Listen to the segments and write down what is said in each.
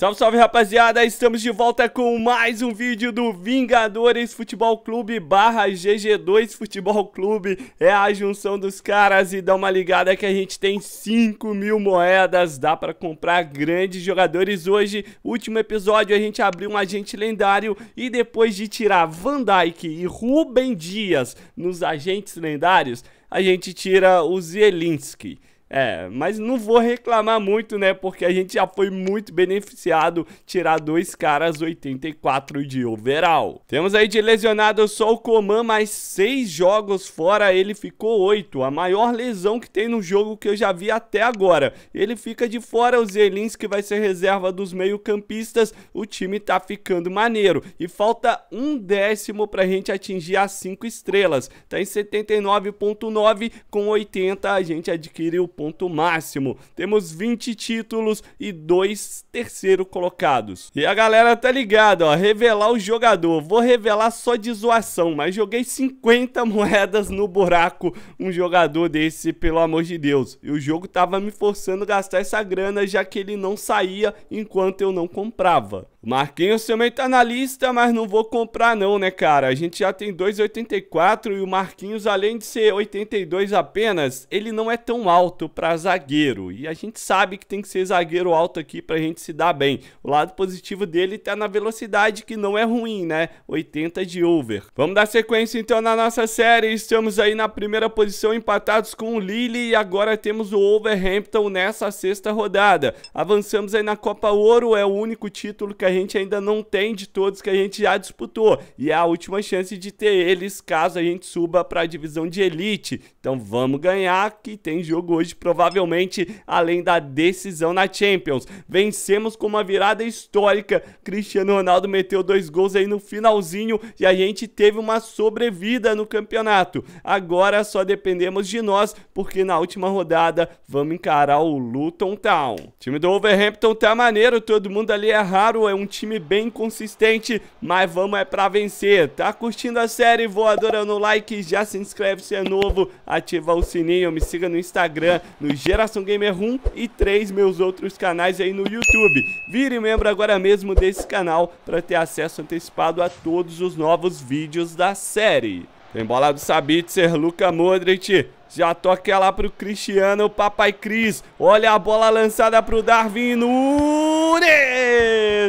Salve, salve rapaziada, estamos de volta com mais um vídeo do Vingadores Futebol Clube barra GG2 Futebol Clube É a junção dos caras e dá uma ligada que a gente tem 5 mil moedas, dá pra comprar grandes jogadores hoje Último episódio a gente abriu um agente lendário e depois de tirar Van Dijk e Rubem Dias nos agentes lendários a gente tira o Zielinski é, mas não vou reclamar muito, né? Porque a gente já foi muito beneficiado tirar dois caras 84 de overall. Temos aí de lesionado só o Coman, mas seis jogos fora ele ficou oito. A maior lesão que tem no jogo que eu já vi até agora. Ele fica de fora o Zelins, que vai ser reserva dos meio-campistas. O time tá ficando maneiro. E falta um décimo pra gente atingir as cinco estrelas. Tá em 79,9. Com 80 a gente adquire o ponto máximo. Temos 20 títulos e dois terceiro colocados. E a galera tá ligada, ó, revelar o jogador. Vou revelar só de zoação, mas joguei 50 moedas no buraco um jogador desse, pelo amor de Deus. E o jogo tava me forçando a gastar essa grana, já que ele não saía enquanto eu não comprava. O Marquinhos também tá na lista, mas não vou comprar não, né, cara? A gente já tem 2,84 e o Marquinhos, além de ser 82 apenas, ele não é tão alto para zagueiro. E a gente sabe que tem que ser zagueiro alto aqui pra gente se dar bem. O lado positivo dele tá na velocidade, que não é ruim, né? 80 de over. Vamos dar sequência então na nossa série. Estamos aí na primeira posição, empatados com o Lille e agora temos o Overhampton nessa sexta rodada. Avançamos aí na Copa Ouro, é o único título que a a gente ainda não tem de todos que a gente já disputou. E é a última chance de ter eles caso a gente suba para a divisão de elite. Então vamos ganhar, que tem jogo hoje, provavelmente, além da decisão na Champions. Vencemos com uma virada histórica. Cristiano Ronaldo meteu dois gols aí no finalzinho e a gente teve uma sobrevida no campeonato. Agora só dependemos de nós, porque na última rodada vamos encarar o Luton Town. O time do Wolverhampton tá maneiro, todo mundo ali é raro, é um um time bem consistente, mas vamos é pra vencer. Tá curtindo a série? Vou adorando o like, já se inscreve se é novo, ativa o sininho, me siga no Instagram, no Geração Gamer 1 e três meus outros canais aí no YouTube. Vire membro agora mesmo desse canal para ter acesso antecipado a todos os novos vídeos da série. Tem bola do Sabitzer, Luca Modric, já toca lá pro Cristiano, o Papai Cris. Olha a bola lançada pro Darwin Nunes!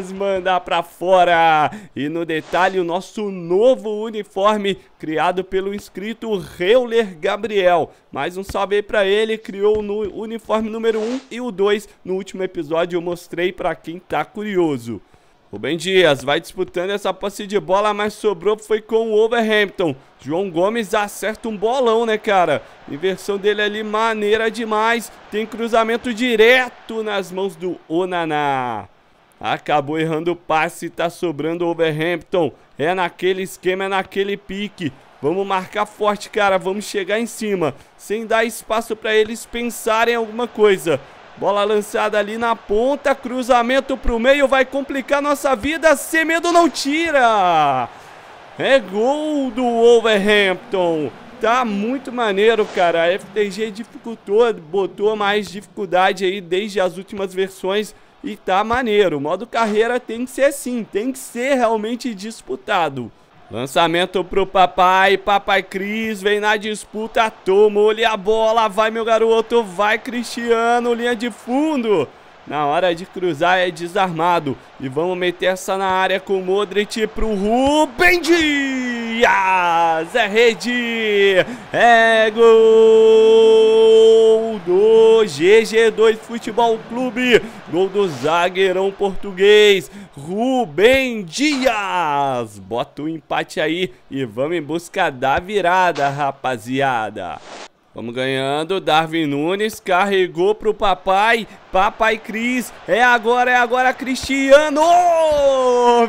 mandar pra fora. E no detalhe, o nosso novo uniforme criado pelo inscrito Reuler Gabriel. Mais um salve aí pra ele, criou no uniforme número 1 e o 2. No último episódio eu mostrei pra quem tá curioso. O Ben Dias vai disputando essa posse de bola, mas sobrou foi com o Overhampton. João Gomes acerta um bolão, né, cara? Inversão dele ali maneira demais. Tem cruzamento direto nas mãos do Onaná. Acabou errando o passe, tá sobrando o Overhampton. É naquele esquema, é naquele pique. Vamos marcar forte, cara. Vamos chegar em cima, sem dar espaço para eles pensarem alguma coisa. Bola lançada ali na ponta, cruzamento pro meio, vai complicar nossa vida. Semedo não tira. É gol do Overhampton. Tá muito maneiro, cara. A FTG dificultou, botou mais dificuldade aí desde as últimas versões. E tá maneiro, o modo carreira tem que ser assim, tem que ser realmente disputado. Lançamento pro papai, papai Cris, vem na disputa, toma, olha a bola, vai meu garoto, vai Cristiano, linha de fundo. Na hora de cruzar é desarmado. E vamos meter essa na área com o Modric pro Rubem Dias. É rede. É gol do GG2 Futebol Clube. Gol do zagueirão português. Rubem Dias. Bota o empate aí e vamos em busca da virada, rapaziada. Vamos ganhando, Darwin Nunes carregou pro papai, papai Cris, é agora, é agora, Cristiano,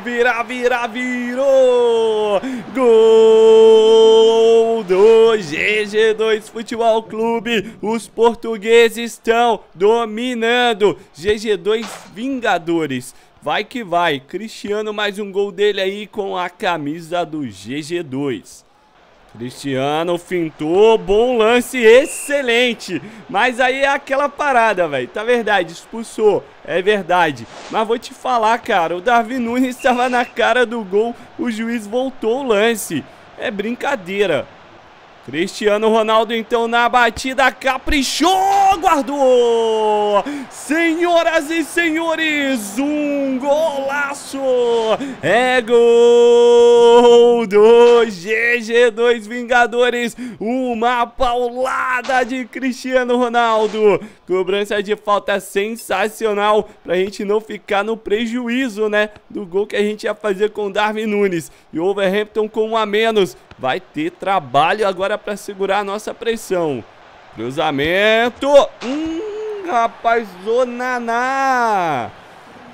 vira, vira, virou, gol do GG2 Futebol Clube, os portugueses estão dominando, GG2 Vingadores, vai que vai, Cristiano mais um gol dele aí com a camisa do GG2. Cristiano fintou, bom lance, excelente. Mas aí é aquela parada, velho. Tá verdade, expulsou, é verdade. Mas vou te falar, cara, o Darwin Nunes estava na cara do gol, o juiz voltou o lance. É brincadeira. Cristiano Ronaldo então na batida caprichou, guardou! Senhoras e senhores, um golaço! É gol do GG2 Vingadores, uma paulada de Cristiano Ronaldo. Cobrança de falta sensacional pra gente não ficar no prejuízo, né, do gol que a gente ia fazer com Darwin Nunes. E Overhampton com um a menos, vai ter trabalho agora para segurar a nossa pressão. Cruzamento. Hum, rapaz, Onaná.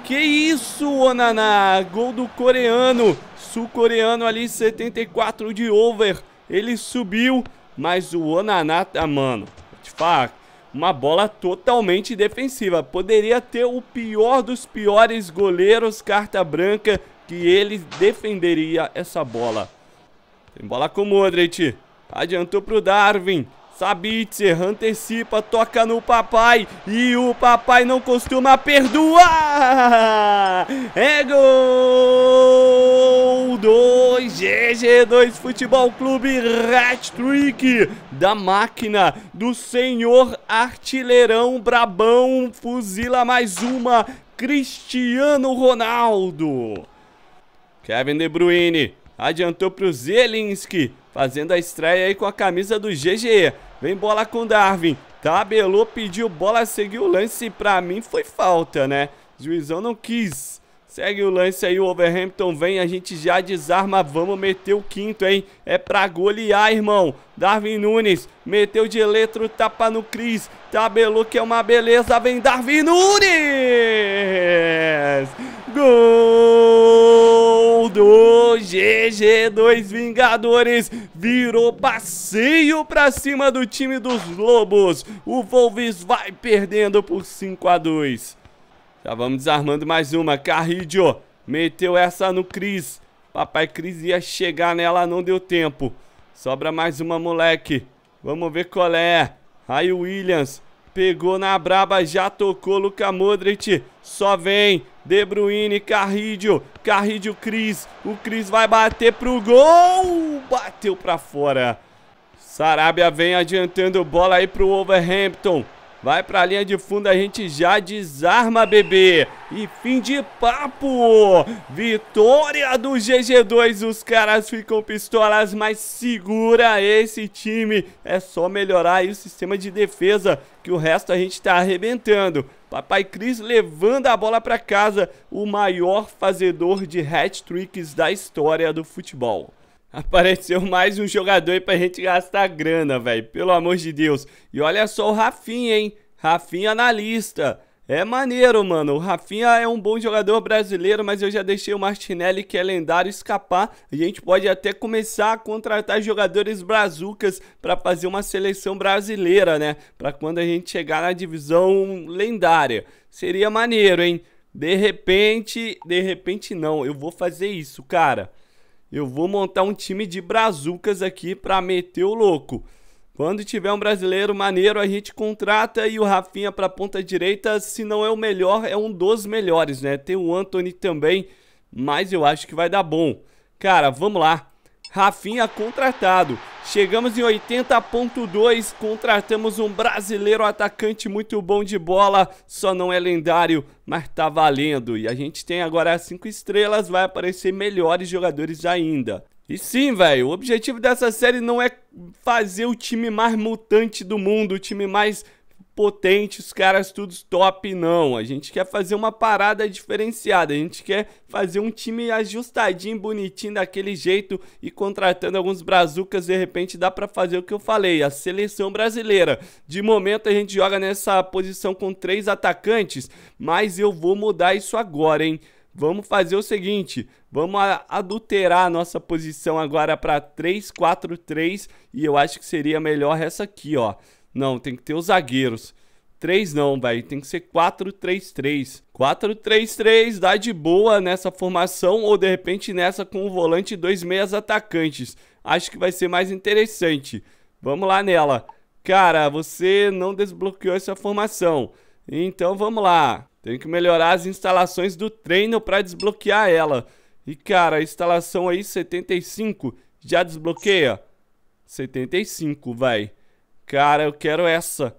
Que isso, Onaná. Gol do coreano. Sul-coreano ali, 74 de over. Ele subiu, mas o Onaná tá, mano, de fato, uma bola totalmente defensiva. Poderia ter o pior dos piores goleiros, carta branca, que ele defenderia essa bola. Tem bola com o Modric. Adiantou pro Darwin. Sabitzer antecipa, toca no papai e o papai não costuma perdoar. É gol do GG2 Futebol Clube Hat-Trick da máquina do senhor artilheirão Brabão. Fuzila mais uma, Cristiano Ronaldo. Kevin De Bruyne adiantou para o Zelinski, fazendo a estreia aí com a camisa do GG. Vem bola com Darwin, tabelou, pediu bola, seguiu o lance, para mim foi falta, né? juizão não quis. Segue o lance aí, o Overhampton vem, a gente já desarma, vamos meter o quinto, hein? É pra golear, irmão. Darwin Nunes, meteu de Letro tapa no Cris, tabelou que é uma beleza, vem Darwin Nunes! Gol! gol do GG dois Vingadores virou passeio pra cima do time dos Lobos. O Wolves vai perdendo por 5 a 2. Já vamos desarmando mais uma. Carrillo meteu essa no Cris. Papai Cris ia chegar nela, não deu tempo. Sobra mais uma, moleque. Vamos ver qual é. Aí o Williams Pegou na braba, já tocou Luca Modric. Só vem De Bruyne, Carrídio. Carrídio, Cris. O Cris vai bater pro gol. Bateu pra fora. Sarabia vem adiantando bola aí pro Overhampton. Vai pra linha de fundo, a gente já desarma, bebê. E fim de papo. Vitória do GG2. Os caras ficam pistolas, mas segura esse time. É só melhorar aí o sistema de defesa, que o resto a gente tá arrebentando. Papai Cris levando a bola pra casa. O maior fazedor de hat-tricks da história do futebol. Apareceu mais um jogador aí pra gente gastar grana, velho. Pelo amor de Deus. E olha só o Rafinha, hein? Rafinha analista. É maneiro, mano. O Rafinha é um bom jogador brasileiro, mas eu já deixei o Martinelli, que é lendário, escapar. A gente pode até começar a contratar jogadores brazucas para fazer uma seleção brasileira, né? Para quando a gente chegar na divisão lendária. Seria maneiro, hein? De repente, de repente não. Eu vou fazer isso, cara. Eu vou montar um time de brazucas aqui pra meter o louco. Quando tiver um brasileiro maneiro, a gente contrata e o Rafinha pra ponta direita, se não é o melhor, é um dos melhores, né? Tem o Anthony também, mas eu acho que vai dar bom. Cara, vamos lá. Rafinha contratado. Chegamos em 80.2, contratamos um brasileiro atacante muito bom de bola, só não é lendário, mas tá valendo. E a gente tem agora cinco estrelas, vai aparecer melhores jogadores ainda. E sim, velho, o objetivo dessa série não é fazer o time mais mutante do mundo, o time mais potente, os caras tudo top, não. A gente quer fazer uma parada diferenciada, a gente quer fazer um time ajustadinho, bonitinho, daquele jeito e contratando alguns brazucas, de repente dá para fazer o que eu falei, a seleção brasileira. De momento a gente joga nessa posição com três atacantes, mas eu vou mudar isso agora, hein? Vamos fazer o seguinte, vamos adulterar a nossa posição agora para 3-4-3 e eu acho que seria melhor essa aqui, ó. Não, tem que ter os zagueiros. 3 não, velho. Tem que ser 4-3-3. 4-3-3 dá de boa nessa formação ou de repente nessa com o volante e dois meias atacantes. Acho que vai ser mais interessante. Vamos lá nela. Cara, você não desbloqueou essa formação. Então vamos lá. Tem que melhorar as instalações do treino para desbloquear ela. E cara, a instalação aí 75 já desbloqueia? 75, vai. Cara, eu quero essa.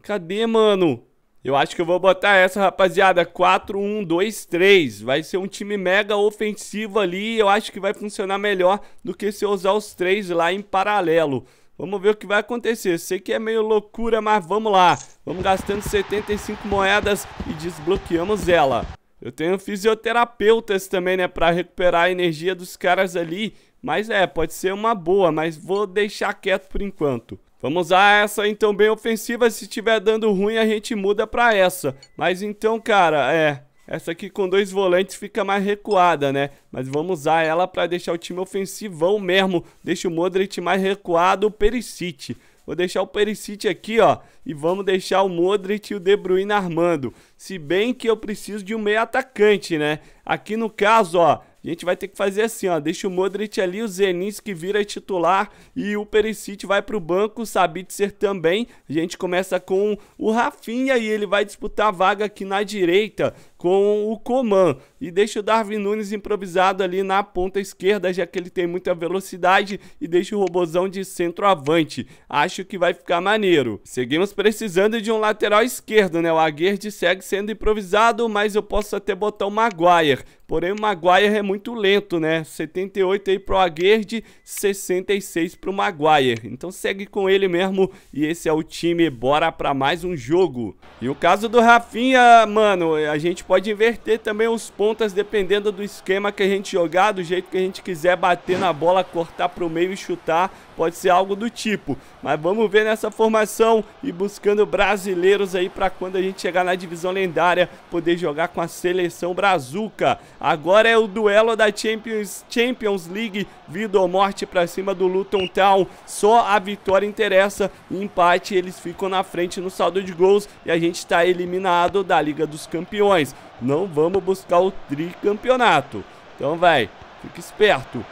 Cadê, mano? Eu acho que eu vou botar essa, rapaziada. 4-1-2-3. Vai ser um time mega ofensivo ali. Eu acho que vai funcionar melhor do que se eu usar os três lá em paralelo. Vamos ver o que vai acontecer. Sei que é meio loucura, mas vamos lá. Vamos gastando 75 moedas e desbloqueamos ela. Eu tenho fisioterapeutas também, né? Pra recuperar a energia dos caras ali. Mas é, pode ser uma boa, mas vou deixar quieto por enquanto. Vamos usar essa então bem ofensiva, se estiver dando ruim a gente muda pra essa. Mas então, cara, é... Essa aqui com dois volantes fica mais recuada, né? Mas vamos usar ela pra deixar o time ofensivão mesmo. Deixa o Modric mais recuado, o Perisic. Vou deixar o Perisic aqui, ó. E vamos deixar o Modric e o De Bruyne armando. Se bem que eu preciso de um meio atacante, né? Aqui no caso, ó, a gente vai ter que fazer assim, ó. Deixa o Modric ali, o Zeninski vira titular e o Perisic vai pro banco, o Sabitzer também. A gente começa com o Rafinha e ele vai disputar a vaga aqui na direita com o Coman e deixa o Darwin Nunes improvisado ali na ponta esquerda, já que ele tem muita velocidade e deixa o Robozão de centroavante. Acho que vai ficar maneiro. Seguimos precisando de um lateral esquerdo, né? O Aguerd segue sendo improvisado, mas eu posso até botar o Maguire. Porém, o Maguire é muito lento, né? 78 aí pro Aguerd, 66 pro Maguire. Então segue com ele mesmo e esse é o time. Bora pra mais um jogo. E o caso do Rafinha, mano, a gente pode Pode inverter também os pontas dependendo do esquema que a gente jogar, do jeito que a gente quiser bater na bola, cortar para o meio e chutar. Pode ser algo do tipo. Mas vamos ver nessa formação e buscando brasileiros aí para quando a gente chegar na divisão lendária poder jogar com a seleção brazuca. Agora é o duelo da Champions, Champions League, vida ou morte para cima do Luton Town. Só a vitória interessa. Empate, eles ficam na frente no saldo de gols e a gente está eliminado da Liga dos Campeões não vamos buscar o tricampeonato. Então vai, fique esperto.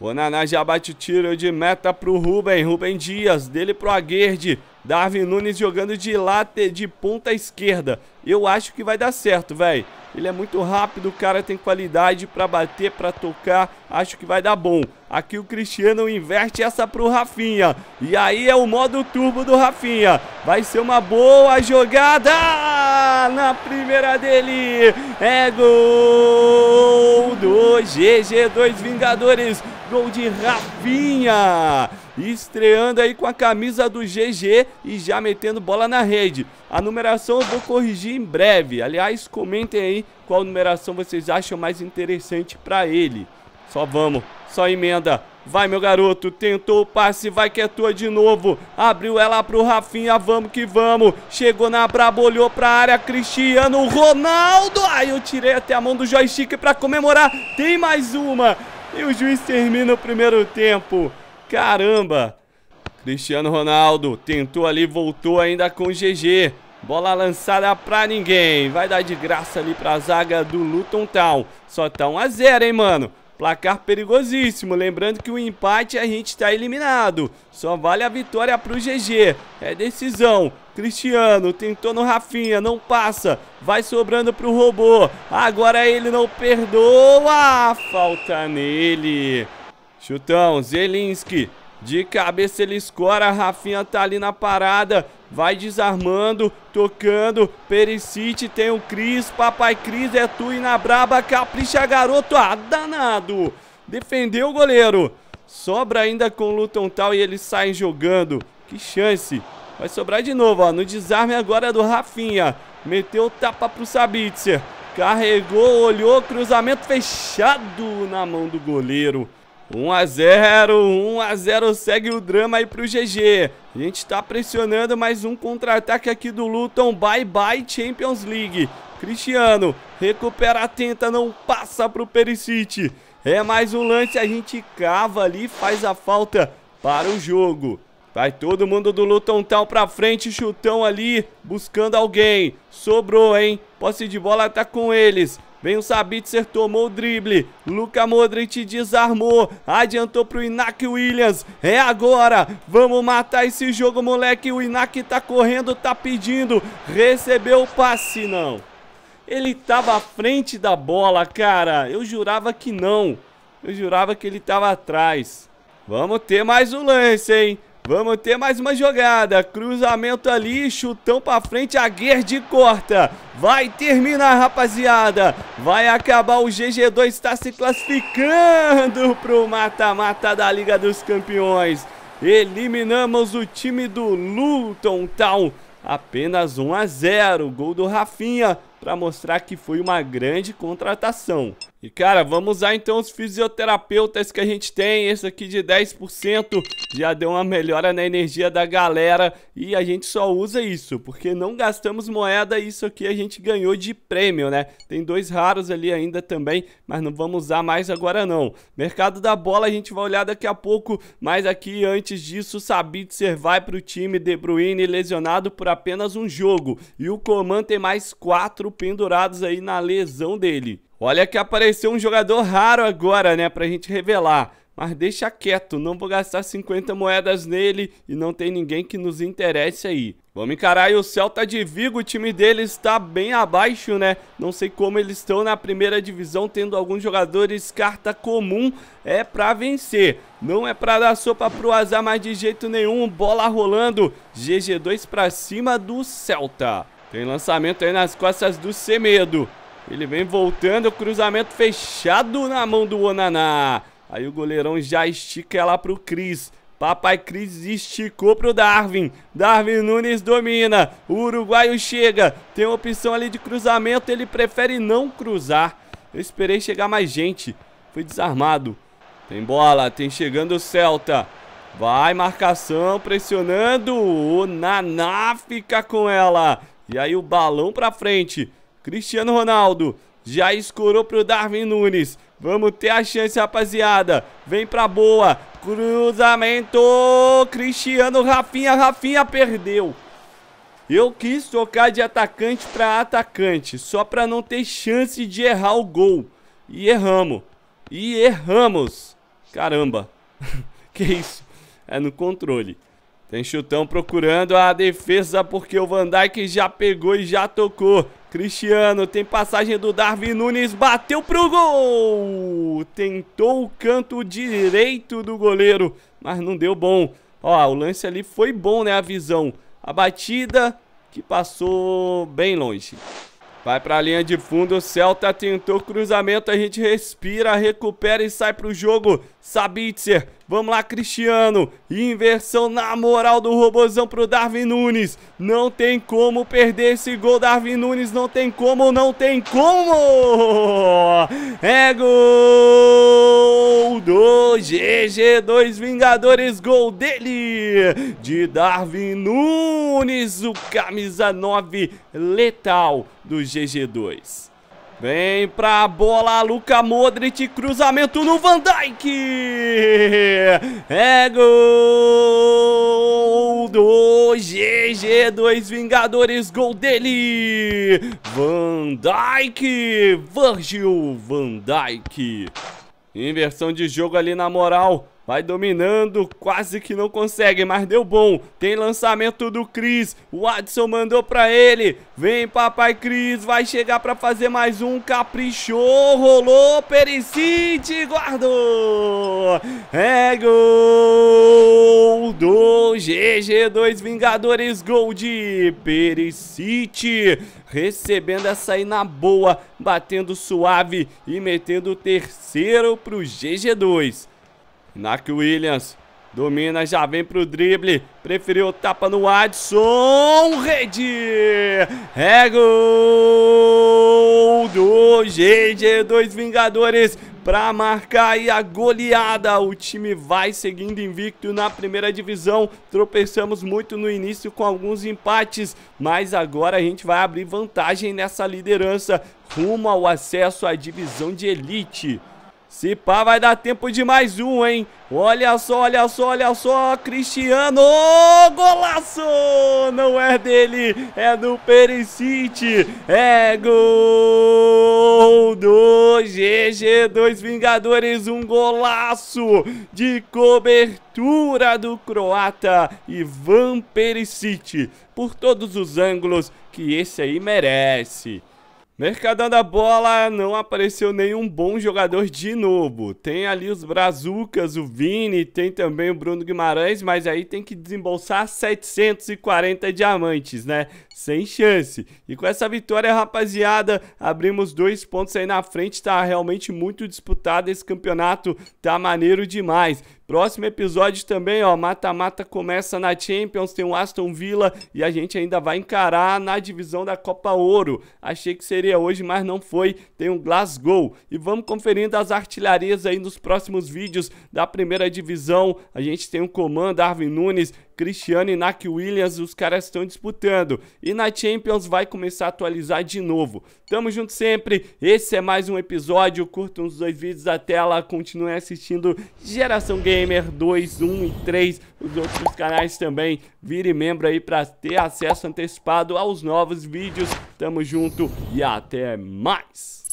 O Naná já bate o tiro de meta pro Rubem. Rubem Dias, dele pro Aguerde. Darwin Nunes jogando de late de ponta esquerda. Eu acho que vai dar certo, velho. Ele é muito rápido, o cara tem qualidade para bater, para tocar. Acho que vai dar bom. Aqui o Cristiano inverte essa pro Rafinha. E aí é o modo turbo do Rafinha. Vai ser uma boa jogada! na primeira dele. É gol do GG2 Vingadores. Gol de Rafinha estreando aí com a camisa do GG e já metendo bola na rede. A numeração eu vou corrigir em breve. Aliás, comentem aí qual numeração vocês acham mais interessante para ele. Só vamos só emenda. Vai, meu garoto, tentou o passe, vai que é tua de novo. Abriu ela pro Rafinha, vamos que vamos. Chegou na braba, olhou pra área, Cristiano Ronaldo. Ai, eu tirei até a mão do joystick pra comemorar. Tem mais uma. E o juiz termina o primeiro tempo. Caramba. Cristiano Ronaldo tentou ali, voltou ainda com GG. Bola lançada pra ninguém. Vai dar de graça ali pra zaga do Luton Town. Só tá 1 a 0 hein, mano? Placar perigosíssimo. Lembrando que o empate a gente está eliminado. Só vale a vitória para o GG. É decisão. Cristiano tentou no Rafinha, não passa. Vai sobrando para o robô. Agora ele não perdoa. Falta nele. Chutão, Zelinski de cabeça ele escora, Rafinha tá ali na parada, vai desarmando, tocando, Perisic tem o Cris, Papai Cris é tu e na braba, capricha garoto, ah, danado, defendeu o goleiro, sobra ainda com o Luton Tal e eles saem jogando, que chance, vai sobrar de novo, ó, no desarme agora é do Rafinha, meteu o tapa pro Sabitzer, carregou, olhou, cruzamento fechado na mão do goleiro, 1x0, 1x0, segue o drama aí pro GG. A gente tá pressionando mais um contra-ataque aqui do Luton. Bye bye Champions League. Cristiano, recupera, tenta, não passa pro Perisic. É mais um lance, a gente cava ali, faz a falta para o jogo. Vai todo mundo do Luton tal pra frente, chutão ali, buscando alguém. Sobrou, hein? Posse de bola tá com eles. Vem o Sabitzer, tomou o drible. Luca Modric desarmou. Adiantou pro Inak Williams. É agora. Vamos matar esse jogo, moleque. O Inácio tá correndo, tá pedindo. Recebeu o passe, não. Ele tava à frente da bola, cara. Eu jurava que não. Eu jurava que ele tava atrás. Vamos ter mais um lance, hein? Vamos ter mais uma jogada. Cruzamento ali, chutão pra frente, a de corta. Vai terminar, rapaziada. Vai acabar o GG2, está se classificando pro mata-mata da Liga dos Campeões. Eliminamos o time do Luton Town. Apenas 1 a 0. Gol do Rafinha para mostrar que foi uma grande contratação. E cara, vamos usar então os fisioterapeutas que a gente tem, esse aqui de 10%, já deu uma melhora na energia da galera e a gente só usa isso, porque não gastamos moeda isso aqui a gente ganhou de prêmio, né? Tem dois raros ali ainda também, mas não vamos usar mais agora não. Mercado da bola a gente vai olhar daqui a pouco, mas aqui antes disso, Sabitzer vai pro time De Bruyne lesionado por apenas um jogo e o Coman tem mais quatro pendurados aí na lesão dele. Olha que apareceu um jogador raro agora, né, pra gente revelar. Mas deixa quieto, não vou gastar 50 moedas nele e não tem ninguém que nos interesse aí. Vamos encarar aí o Celta de Vigo, o time dele está bem abaixo, né? Não sei como eles estão na primeira divisão, tendo alguns jogadores carta comum, é pra vencer. Não é pra dar sopa pro azar, mas de jeito nenhum, bola rolando, GG2 pra cima do Celta. Tem lançamento aí nas costas do Semedo. Ele vem voltando, cruzamento fechado na mão do Onaná. Aí o goleirão já estica ela pro Cris. Papai Cris esticou pro Darwin. Darwin Nunes domina. O uruguaio chega. Tem opção ali de cruzamento. Ele prefere não cruzar. Eu esperei chegar mais gente. Foi desarmado. Tem bola. Tem chegando o Celta. Vai, marcação, pressionando. O Naná fica com ela. E aí o balão pra frente. Cristiano Ronaldo já escorou pro Darwin Nunes. Vamos ter a chance, rapaziada. Vem pra boa. Cruzamento. Cristiano, Rafinha, Rafinha perdeu. Eu quis tocar de atacante pra atacante, só pra não ter chance de errar o gol. E erramos. E erramos. Caramba. que isso? É no controle. Tem chutão procurando a defesa porque o Van Dijk já pegou e já tocou. Cristiano tem passagem do Darwin Nunes, bateu pro gol! Tentou o canto direito do goleiro, mas não deu bom. Ó, o lance ali foi bom, né, a visão. A batida que passou bem longe. Vai para a linha de fundo, o Celta tentou cruzamento, a gente respira, recupera e sai pro jogo. Sabitzer Vamos lá, Cristiano. Inversão na moral do Robozão pro Darwin Nunes. Não tem como perder esse gol, Darwin Nunes. Não tem como, não tem como. É gol do GG2 Vingadores. Gol dele de Darwin Nunes, o camisa 9 letal do GG2. Vem pra bola, Luca Modric, cruzamento no Van Dijk. É gol do GG, dois Vingadores, gol dele. Van Dijk, Virgil Van Dijk. Inversão de jogo ali na moral. Vai dominando, quase que não consegue, mas deu bom. Tem lançamento do Cris. O Adson mandou pra ele. Vem, papai Cris, vai chegar pra fazer mais um. Caprichou, rolou, Perisic, guardou. É gol do GG2 Vingadores, gol de Perisic. Recebendo essa aí na boa, batendo suave e metendo o terceiro pro GG2. Nak Williams. Domina, já vem pro drible. Preferiu tapa no Adson. Rede! É gol do GG2 Vingadores para marcar aí a goleada. O time vai seguindo invicto na primeira divisão. Tropeçamos muito no início com alguns empates, mas agora a gente vai abrir vantagem nessa liderança rumo ao acesso à divisão de elite. Se pá, vai dar tempo de mais um, hein? Olha só, olha só, olha só, Cristiano! Golaço! Não é dele, é do Perisic. É gol do GG2 Vingadores, um golaço de cobertura do croata Ivan Perisic por todos os ângulos que esse aí merece. Mercadão da bola, não apareceu nenhum bom jogador de novo. Tem ali os Brazucas, o Vini, tem também o Bruno Guimarães, mas aí tem que desembolsar 740 diamantes, né? sem chance. E com essa vitória, rapaziada, abrimos dois pontos aí na frente, tá realmente muito disputado esse campeonato, tá maneiro demais. Próximo episódio também, ó, mata-mata começa na Champions, tem o Aston Villa e a gente ainda vai encarar na divisão da Copa Ouro. Achei que seria hoje, mas não foi. Tem o um Glasgow. E vamos conferindo as artilharias aí nos próximos vídeos da primeira divisão. A gente tem o comando, Arvin Nunes, Cristiano e Nak Williams, os caras estão disputando. E na Champions vai começar a atualizar de novo. Tamo junto sempre, esse é mais um episódio. Curtam os dois vídeos da tela, continuem assistindo Geração Gamer 2, 1 e 3, os outros canais também. Vire membro aí para ter acesso antecipado aos novos vídeos. Tamo junto e até mais!